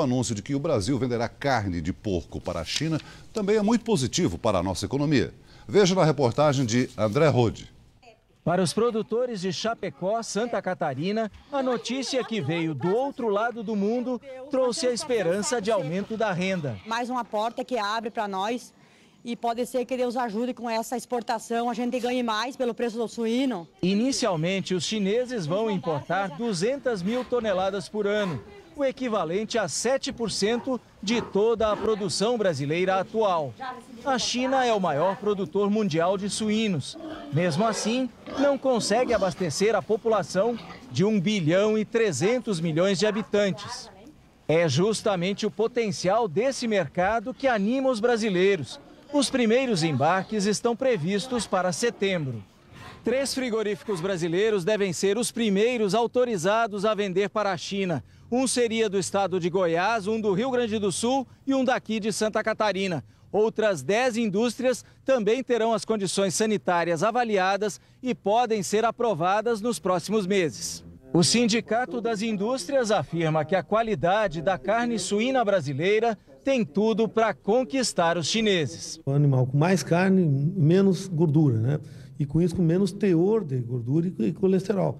O anúncio de que o Brasil venderá carne de porco para a China também é muito positivo para a nossa economia. Veja na reportagem de André Rode. Para os produtores de Chapecó, Santa Catarina, a notícia que veio do outro lado do mundo trouxe a esperança de aumento da renda. Mais uma porta que abre para nós e pode ser que Deus ajude com essa exportação, a gente ganhe mais pelo preço do suíno. Inicialmente, os chineses vão importar 200 mil toneladas por ano o equivalente a 7% de toda a produção brasileira atual. A China é o maior produtor mundial de suínos. Mesmo assim, não consegue abastecer a população de 1 bilhão e 300 milhões de habitantes. É justamente o potencial desse mercado que anima os brasileiros. Os primeiros embarques estão previstos para setembro. Três frigoríficos brasileiros devem ser os primeiros autorizados a vender para a China. Um seria do estado de Goiás, um do Rio Grande do Sul e um daqui de Santa Catarina. Outras 10 indústrias também terão as condições sanitárias avaliadas e podem ser aprovadas nos próximos meses. O Sindicato das Indústrias afirma que a qualidade da carne suína brasileira tem tudo para conquistar os chineses. O animal com mais carne, menos gordura, né? E com isso, com menos teor de gordura e colesterol.